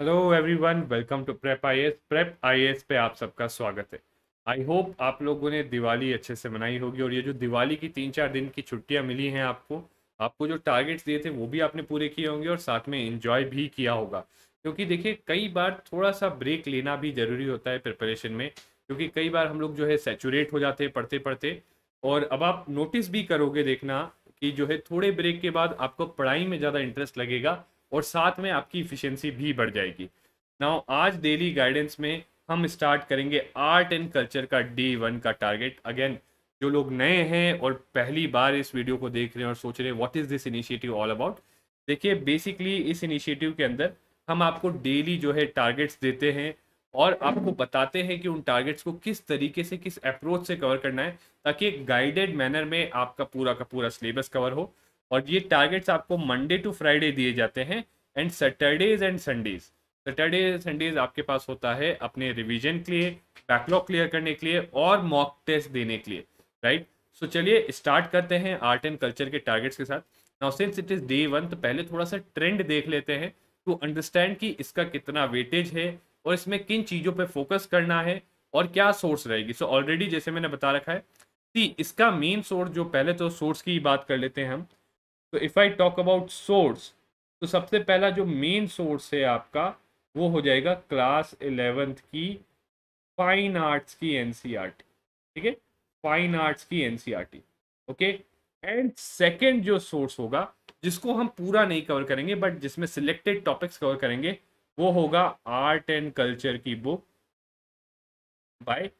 Hello everyone welcome to Prep IAS Prep IAS पे आप सबका स्वागत है आई होप आप लोगों ने दिवाली अच्छे से मनाई होगी और ये जो दिवाली की तीन चार दिन की छुट्टियां मिली हैं आपको आपको जो टारगेट्स दिए थे वो भी आपने पूरे किए होंगे और साथ में इन्जॉय भी किया होगा क्योंकि देखिए कई बार थोड़ा सा ब्रेक लेना भी ज़रूरी होता है प्रिपरेशन में क्योंकि कई बार हम लोग जो है सेचूरेट हो जाते हैं पढ़ते पढ़ते और अब आप नोटिस भी करोगे देखना कि जो है थोड़े ब्रेक के बाद आपको पढ़ाई में ज़्यादा इंटरेस्ट लगेगा और साथ में आपकी इफिशेंसी भी बढ़ जाएगी नाउ आज डेली गाइडेंस में हम स्टार्ट करेंगे आर्ट एंड कल्चर का डे वन का टारगेट अगेन जो लोग नए हैं और पहली बार इस वीडियो को देख रहे हैं और सोच रहे हैं what is this initiative all about देखिए बेसिकली इस इनिशिएटिव के अंदर हम आपको डेली जो है टारगेट्स देते हैं और आपको बताते हैं कि उन टारगेट्स को किस तरीके से किस अप्रोच से कवर करना है ताकि एक गाइडेड मैनर में आपका पूरा का पूरा सिलेबस कवर हो और ये टारगेट्स आपको मंडे टू फ्राइडे दिए जाते हैं and Saturdays and Sundays Saturday Sundays आपके पास होता है अपने रिविजन के लिए बैकलॉग क्लियर करने के लिए और मॉक टेस्ट देने के लिए राइट सो चलिए स्टार्ट करते हैं आर्ट एंड कल्चर के टारगेट्स के साथ now since it is day one तो पहले थोड़ा सा ट्रेंड देख लेते हैं टू अंडरस्टैंड कि इसका कितना वेटेज है और इसमें किन चीज़ों पे फोकस करना है और क्या सोर्स रहेगी सो ऑलरेडी जैसे मैंने बता रखा है सी इसका मेन सोर्स जो पहले तो सोर्स की बात कर लेते हैं हम तो if I talk about source तो सबसे पहला जो मेन सोर्स है आपका वो हो जाएगा क्लास एलेवेंथ की फाइन आर्ट्स की एन e ठीक है फाइन आर्ट्स की एन ओके एंड सेकेंड जो सोर्स होगा जिसको हम पूरा नहीं कवर करेंगे बट जिसमें सिलेक्टेड टॉपिक्स कवर करेंगे वो होगा आर्ट एंड कल्चर की बुक बाय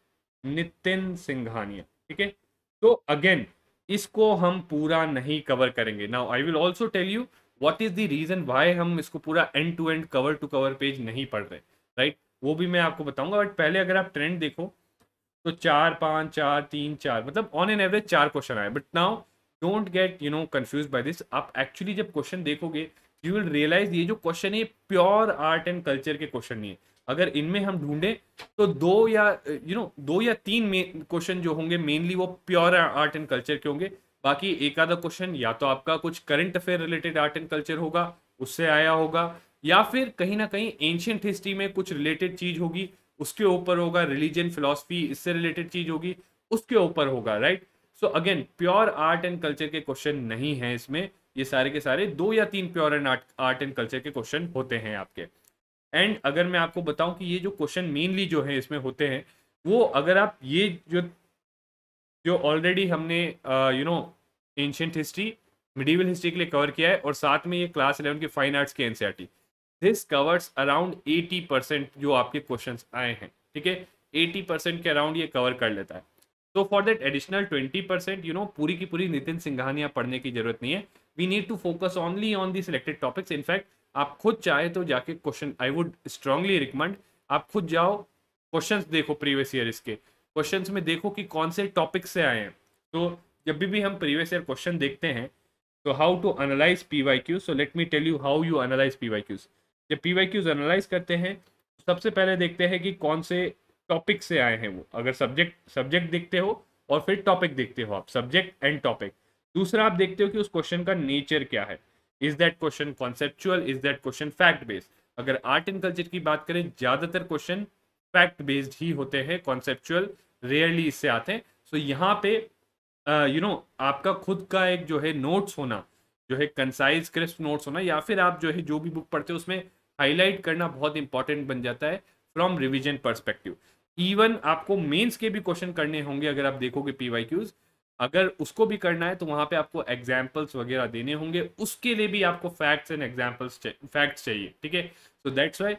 नितिन सिंघानिया ठीक है तो अगेन इसको हम पूरा नहीं कवर करेंगे now I will also tell you what is the reason why हम इसको पूरा end to end cover to cover page नहीं पढ़ रहे राइट right? वो भी मैं आपको बताऊंगा बट पहले अगर आप ट्रेंड देखो तो चार पाँच चार तीन चार मतलब ऑन एन एवरेज चार क्वेश्चन आए but now don't get you know confuse by this आप एक्चुअली जब क्वेश्चन देखोगे यू विल रियलाइज ये जो क्वेश्चन है प्योर आर्ट एंड कल्चर के क्वेश्चन नहीं है अगर इनमें हम ढूंढें तो दो या यू you नो know, दो या तीन क्वेश्चन जो होंगे मेनली वो प्योर आर्ट एंड कल्चर के होंगे बाकी एक आधा क्वेश्चन या तो आपका कुछ current affair related art and culture होगा उससे आया होगा या फिर कहीं ना कहीं एंशियंट हिस्ट्री में कुछ रिलेटेड चीज होगी उसके ऊपर होगा रिलीजन फिलोसफी इससे रिलेटेड चीज होगी उसके ऊपर होगा right so again pure art and culture के क्वेश्चन नहीं है इसमें ये सारे के सारे दो या तीन pure and art art and culture के क्वेश्चन होते हैं आपके एंड अगर मैं आपको बताऊं कि ये जो क्वेश्चन मेनली जो है इसमें होते हैं वो अगर आप ये जो जो ऑलरेडी हमने you know ancient history medieval history के लिए कवर किया है और साथ में ये क्लास इलेवन के फाइन आर्ट्स के NCERT this covers around 80 percent जो आपके क्वेश्चन आए हैं ठीक है 80 परसेंट के अराउंड ये कवर कर लेता है तो for that additional 20 percent you know पूरी की पूरी नितिन सिंघानिया पढ़ने की जरूरत नहीं है we need to focus only on the selected topics in fact आप खुद चाहे तो जाके question I would strongly recommend आप खुद जाओ क्वेश्चंस देखो प्रीवियस ईयर इसके क्वेश्चंस में देखो कि कौन से टॉपिक से आए हैं तो जब भी, भी हम प्रीवियस ईयर क्वेश्चन देखते हैं तो how to analyse P Y so let me tell you how you analyse P Y Qs जब पी वाई क्यूज एनालाइज करते हैं तो सबसे पहले देखते हैं कि कौन से टॉपिक से आए हैं वो अगर सब्जेक्ट सब्जेक्ट देखते हो और फिर टॉपिक देखते हो आप सब्जेक्ट एंड टॉपिक दूसरा आप देखते हो कि उस क्वेश्चन का नेचर क्या है is that question conceptual is that question fact based अगर आर्ट एंड कल्चर की बात करें ज्यादातर क्वेश्चन फैक्ट बेस्ड ही होते हैं कॉन्सेप्चुअल रेयरली इससे आते हैं सो so, यहाँ पे you uh, know you know, आपका खुद का एक जो है नोट्स होना जो है कंसाइज क्रिस्प नोट्स होना या फिर आप जो है जो भी बुक पढ़ते हो उसमें हाईलाइट करना बहुत इंपॉर्टेंट बन जाता है फ्रॉम रिविजन परस्पेक्टिव इवन आपको मेंस के भी क्वेश्चन करने होंगे अगर आप देखोगे पी वाई क्यूज़ अगर उसको भी करना है तो वहाँ पे आपको एग्जाम्पल्स वगैरह देने होंगे उसके लिए भी आपको फैक्ट्स एंड एग्जाम्पल्स फैक्ट्स चाहिए ठीक है सो दैट्स वाई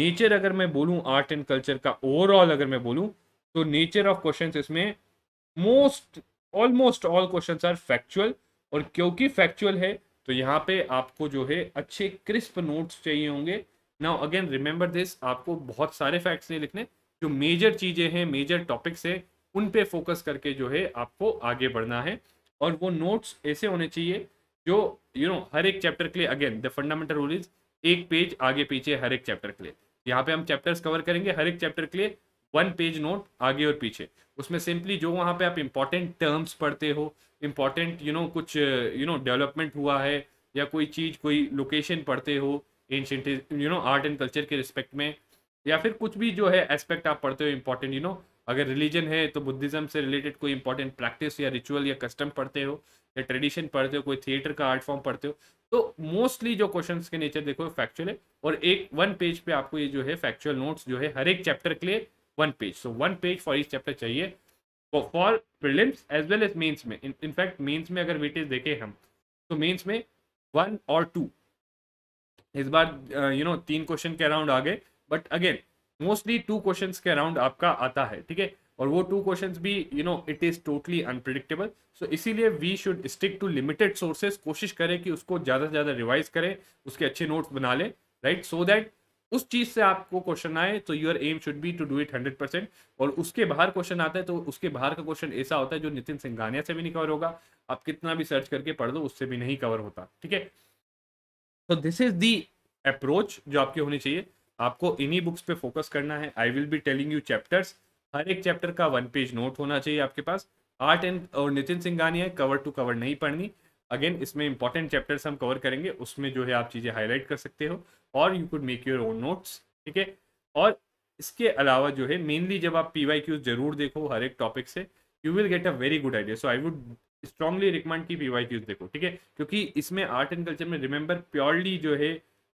नेचर अगर मैं बोलूँ आर्ट एंड कल्चर का ओवरऑल अगर मैं बोलूँ तो नेचर ऑफ क्वेश्चन इसमें most almost all question are factual और क्योंकि फैक्चुअल है तो यहाँ पे आपको जो है अच्छे क्रिस्प नोट्स चाहिए होंगे नाउ अगेन रिमेंबर दिस आपको बहुत सारे फैक्ट्स नहीं लिखने जो मेजर चीज़ें हैं मेजर टॉपिक्स है उन पे फोकस करके जो है आपको आगे बढ़ना है और वो नोट्स ऐसे होने चाहिए जो यू you नो know, हर एक चैप्टर के लिए again the fundamental rule is एक पेज आगे पीछे हर एक चैप्टर के लिए यहाँ पे हम चैप्टर्स कवर करेंगे हर एक चैप्टर के लिए वन पेज नोट आगे और पीछे उसमें सिंपली जो वहाँ पे आप इम्पॉर्टेंट टर्म्स पढ़ते हो इम्पॉर्टेंट यू नो कुछ यू नो डेवलपमेंट हुआ है या कोई चीज़ कोई लोकेशन पढ़ते हो ancient you know art and culture के रिस्पेक्ट में या फिर कुछ भी जो है एस्पेक्ट आप पढ़ते हो इम्पॉर्टेंट यू नो अगर रिलीजन है तो बुद्धिज्म से रिलेटेड कोई इंपॉर्टेंट प्रैक्टिस या रिचुअल या कस्टम पढ़ते हो या ट्रेडिशन पढ़ते हो कोई थिएटर का आर्ट फॉर्म पढ़ते हो तो मोस्टली जो क्वेश्चन के नेचर देखो फैक्चुअल है और एक वन पेज पे आपको ये जो है फैक्चुअल नोट्स जो है हर एक चैप्टर के लिए one page so one page for this chapter चाहिए for prelims as well as mains में इनफैक्ट मीन्स में अगर वेटेज देखें हम तो मीन्स में वन और टू इस बार you uh, know you know, तीन क्वेश्चन के अराउंड आ गए but again mostly two questions के अराउंड आपका आता है ठीक है और वो टू क्वेश्चंस भी you know it is totally unpredictable so इसीलिए we should stick to limited sources कोशिश करें कि उसको ज़्यादा से ज़्यादा रिवाइज करें उसके अच्छे नोट्स बना लें राइट सो दैट उस चीज़ से आपको क्वेश्चन आए तो your aim should be to do it hundred percent और उसके बाहर क्वेश्चन आता है तो उसके बाहर का क्वेश्चन ऐसा होता है जो नितिन सिंघानिया से भी नहीं कवर होगा आप कितना भी सर्च करके पढ़ दो उससे भी नहीं कवर होता ठीक है तो दिस इज दी अप्रोच जो आपकी होनी चाहिए आपको इन्हीं बुक्स पे फोकस करना है I will be telling you chapters हर एक चैप्टर का वन पेज नोट होना चाहिए आपके पास आर्ट एंड और नितिन सिंघानी है कवर टू कवर नहीं पढ़नी अगेन इसमें इंपॉर्टेंट चैप्टर्स हम कवर करेंगे उसमें जो है आप चीज़ें हाईलाइट कर सकते हो और you could make your own notes ठीक है और इसके अलावा जो है मेनली जब आप पी वाई क्यूज जरूर देखो हर एक टॉपिक से you will get a very good idea so I would strongly recommend की पी क्यूज देखो ठीक है क्योंकि इसमें आर्ट एंड कल्चर में रिमेंबर प्योरली जो है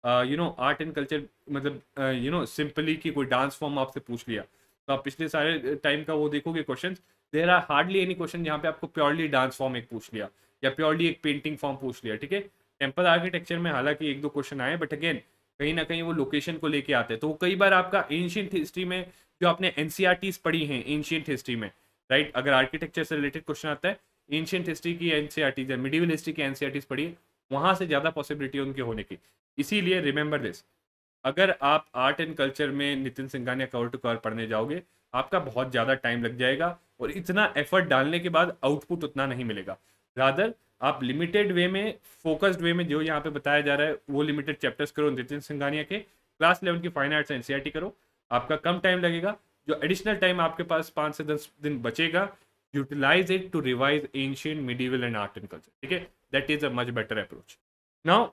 you know art and culture मतलब यू नो सिंपली कि कोई डांस फॉर्म आपसे पूछ लिया तो आप पिछले सारे टाइम का वो देखोगे question there are hardly any question जहाँ पे आपको प्योरली डांस फॉर्म एक पूछ लिया या प्योरली एक पेंटिंग फॉर्म पूछ लिया ठीक है टेम्पल आर्किटेक्चर में हालांकि एक दो क्वेश्चन आए बट अगेन कहीं ना कहीं वो लोकेशन को लेके आते हैं तो कई बार आपका एंशियंट हिस्ट्री में जो आपने एन e पढ़ी हैं एंशियंट हिस्ट्री में राइट अगर आर्किटेक्चर से रिलेटेड क्वेश्चन आता है एंशियंट हिस्ट्री की N C R Ts medieval history की एन सी वहां वहाँ से ज़्यादा पॉसिबिलिटी उनके होने की इसीलिए रिमेंबर दिस अगर आप आर्ट एंड कल्चर में Nitin Singhania cover to cover पढ़ने जाओगे आपका बहुत ज़्यादा टाइम लग जाएगा और इतना एफर्ट डालने के बाद आउटपुट उतना नहीं मिलेगा रादर आप लिमिटेड वे में फोकस्ड वे में जो यहाँ पे बताया जा रहा है वो लिमिटेड चैप्टर्स करो नितिन सिंघानिया के क्लास इलेवन की फाइन आर्ट्स एनसीआर करो आपका कम टाइम लगेगा जो एडिशनल टाइम आपके पास पाँच से दस दिन बचेगा utilise it to revise ancient medieval and art and culture ठीक है that is a much better approach now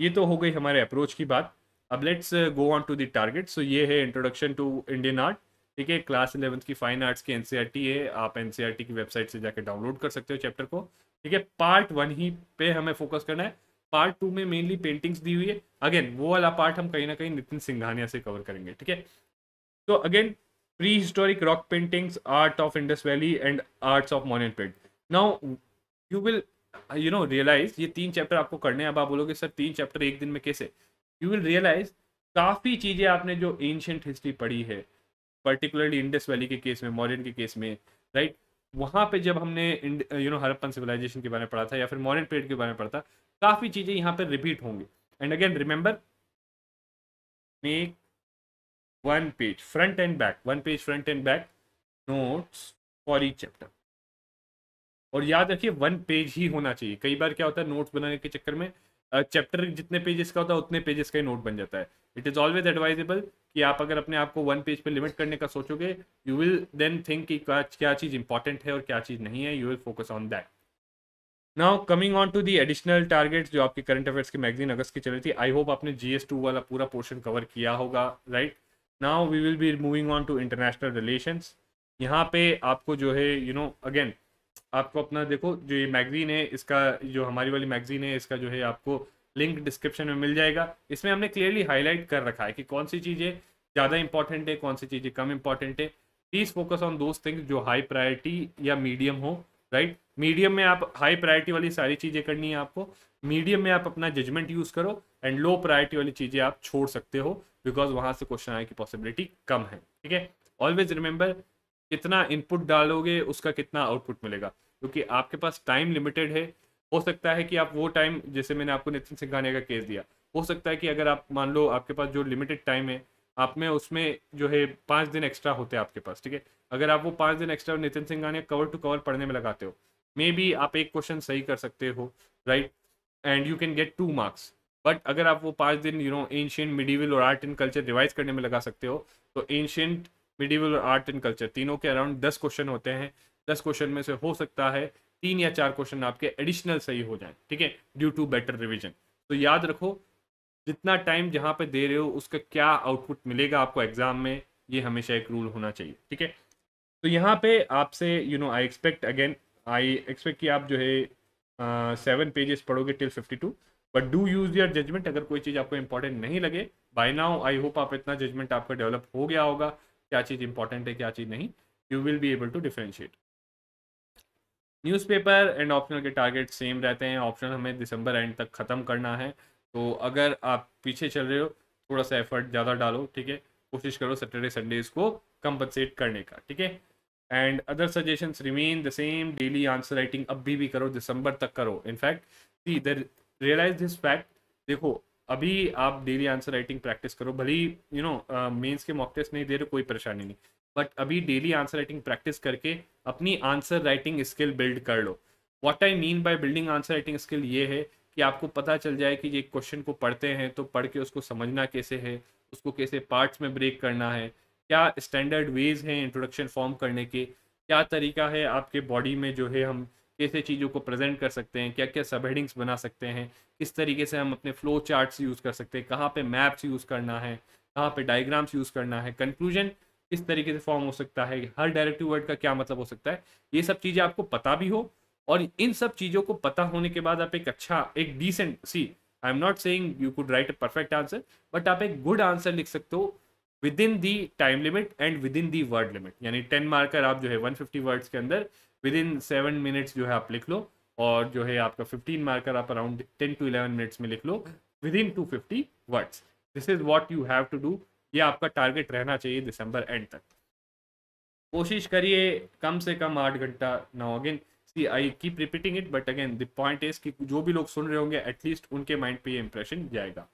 ये तो हो गई हमारे अप्रोच की बात अब let's go on to the target so ये है इंट्रोडक्शन टू इंडियन आर्ट ठीक है क्लास इलेवंथ की फाइन आर्ट्स की एनसीईआरटी e है आप एनसीईआरटी e की वेबसाइट से जाकर डाउनलोड कर सकते हो चैप्टर को ठीक है पार्ट वन ही पे हमें फोकस करना है पार्ट टू में मेनली पेंटिंग्स दी हुई है अगेन वो वाला पार्ट हम कहीं ना कहीं नितिन सिंघानिया से कवर करेंगे ठीक है तो again prehistoric rock paintings art of Indus valley and arts of paint now you will you know realise ये तीन चैप्टर आपको करने अब आप बोलोगे सर तीन चैप्टर एक दिन में कैसे यू विल रियलाइज काफ़ी चीज़ें आपने जो एंशंट हिस्ट्री पढ़ी है पर्टिकुलरली इंडस वैली के केस में मॉडर्न के केस में राइट वहाँ पे जब हमने यू नो हरप्पन सिविलाइजेशन के बारे में पढ़ा था या फिर मॉडर्न पीरियड के बारे में पढ़ा था काफ़ी चीज़ें यहाँ पर रिपीट होंगी and again remember make one page front and back one page front and back notes for each chapter और याद रखिए वन पेज ही होना चाहिए कई बार क्या होता है नोट्स बनाने के चक्कर में चैप्टर जितने पेजेस का होता है उतने पेजेस का ही नोट बन जाता है इट इज़ ऑलवेज एडवाइजेबल कि आप अगर अपने आप को वन पेज पे लिमिट करने का सोचोगे यू विल देन थिंक कि क्या, चीज़ इंपॉर्टेंट है और क्या चीज़ नहीं है you will focus on that now coming on to the additional target जो आपकी करंट अफेयर्स की मैगजीन अगस्त की चल रही थी आई होप आपने जी एस टू वाला पूरा पोर्शन कवर किया होगा right now we will be moving on to international relation यहाँ पे आपको जो है यू नो अगेन आपको अपना देखो जो ये मैगजीन है इसका जो हमारी वाली मैगजीन है इसका जो है आपको लिंक डिस्क्रिप्शन में मिल जाएगा इसमें हमने क्लियरली हाईलाइट कर रखा है कि कौन सी चीज़ें ज़्यादा इंपॉर्टेंट है कौन सी चीज़ें कम इंपॉर्टेंट है please focus on those things जो हाई प्रायोरिटी या मीडियम हो राइट right? मीडियम में आप हाई प्रायोरिटी वाली सारी चीज़ें करनी है आपको मीडियम में आप अपना जजमेंट यूज़ करो एंड लो प्रायोरिटी वाली चीज़ें आप छोड़ सकते हो बिकॉज वहाँ से क्वेश्चन आने की पॉसिबिलिटी कम है ठीक है ऑलवेज रिमेंबर कितना इनपुट डालोगे उसका कितना आउटपुट मिलेगा क्योंकि आपके पास टाइम लिमिटेड है हो सकता है कि आप वो टाइम जैसे मैंने आपको नितिन सिंघानिया का केस दिया हो सकता है कि अगर आप मान लो आपके पास जो लिमिटेड टाइम है आप में उसमें जो है पाँच दिन एक्स्ट्रा होते हैं आपके पास ठीक है अगर आप वो पाँच दिन extra Nitin Singhania cover to cover पढ़ने में लगाते हो मे बी आप एक क्वेश्चन सही कर सकते हो right and you can get two marks but अगर आप वो पाँच दिन यू नो एंशियंट मिडीवल और आर्ट एंड कल्चर रिवाइज करने में लगा सकते हो तो एंशियंट मिडिवल और आर्ट एंड कल्चर तीनों के अराउंड दस क्वेश्चन होते हैं दस क्वेश्चन में से हो सकता है तीन या चार क्वेश्चन आपके एडिशनल सही हो जाए ठीक है ड्यू टू बेटर रिविजन तो याद रखो जितना टाइम जहाँ पर दे रहे हो उसका क्या आउटपुट मिलेगा आपको एग्जाम में ये हमेशा एक रूल होना चाहिए ठीक है तो यहाँ पे आपसे you know I expect again I expect कि आप जो है सेवन पेजेस पढ़ोगे till fifty two but do use your judgement अगर कोई चीज़ आपको इंपॉर्टेंट नहीं लगे बाय नाउ आई होप आप इतना जजमेंट आपका डेवलप हो गया होगा क्या चीज़ इंपॉर्टेंट है क्या चीज़ नहीं you will be able to differentiate newspaper and optional के टारगेट सेम रहते हैं ऑप्शनल हमें दिसंबर एंड तक ख़त्म करना है तो अगर आप पीछे चल रहे हो थोड़ा सा एफर्ट ज़्यादा डालो ठीक है कोशिश करो सैटरडे संडेज को कंपनसेट करने का ठीक है and other suggestion remain the same daily answer writing अब भी, भी करो दिसंबर तक करो in fact see the realise this fact देखो अभी आप डेली आंसर राइटिंग प्रैक्टिस करो भले ही यू नो मेंस के मॉक टेस्ट नहीं दे रहे कोई परेशानी नहीं बट अभी डेली आंसर राइटिंग प्रैक्टिस करके अपनी आंसर राइटिंग स्किल बिल्ड कर लो what I mean by building answer writing skill ये है कि आपको पता चल जाए कि ये क्वेश्चन को पढ़ते हैं तो पढ़ के उसको समझना कैसे है उसको कैसे पार्ट्स में ब्रेक करना है क्या स्टैंडर्ड वेज हैं इंट्रोडक्शन फॉर्म करने के क्या तरीका है आपके बॉडी में जो है हम कैसे चीज़ों को प्रेजेंट कर सकते हैं क्या क्या सब हेडिंग्स बना सकते हैं किस तरीके से हम अपने फ्लो चार्ट्स यूज़ कर सकते हैं कहाँ पे मैप्स यूज़ करना है कहाँ पे डायग्राम्स यूज़ करना है कंक्लूजन किस तरीके से फॉर्म हो सकता है हर डायरेक्टिव वर्ड का क्या मतलब हो सकता है ये सब चीज़ें आपको पता भी हो और इन सब चीज़ों को पता होने के बाद आप एक अच्छा एक decent see I am not saying you could write a perfect answer but आप एक गुड आंसर लिख सकते हो within the time limit and within the word limit यानी टेन मार्कर आप जो है वन फिफ्टी वर्ड्स के अंदर विद इन सेवन मिनट्स जो है आप लिख लो और जो है आपका फिफ्टीन मार्कर आप around ten to eleven minutes में लिख लो within two fifty words this is what you have to do ये आपका टारगेट रहना चाहिए दिसंबर एंड तक कोशिश करिए कम से कम आठ घंटा now again see I keep repeating it but again the point is कि जो भी लोग सुन रहे होंगे एटलीस्ट उनके माइंड पे ये इंप्रेशन जाएगा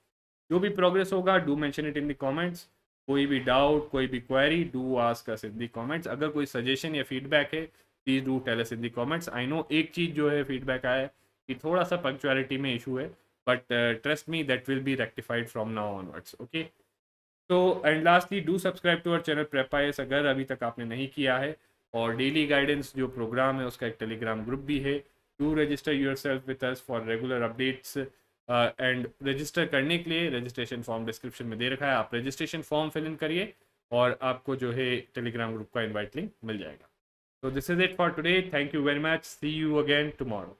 जो भी प्रोग्रेस होगा do mention it in the comments कोई भी डाउट कोई भी query do ask us in the comments अगर कोई सजेशन या फीडबैक है please do tell us in the comments I know एक चीज़ जो है फीडबैक आया है कि थोड़ा सा पंक्चुअलिटी में इशू है but trust me that will be rectified from now onwards okay तो and lastly do subscribe to our channel प्रेपाइस अगर अभी तक आपने नहीं किया है और डेली गाइडेंस जो प्रोग्राम है उसका एक टेलीग्राम ग्रुप भी है to register yourself with us for regular updates and register करने के लिए रजिस्ट्रेशन फॉर्म डिस्क्रिप्शन में दे रखा है आप रजिस्ट्रेशन फॉर्म फिल इन करिए और आपको जो है टेलीग्राम ग्रुप का इन्वाइट लिंक मिल जाएगा So this is it for today. Thank you very much. See you again tomorrow.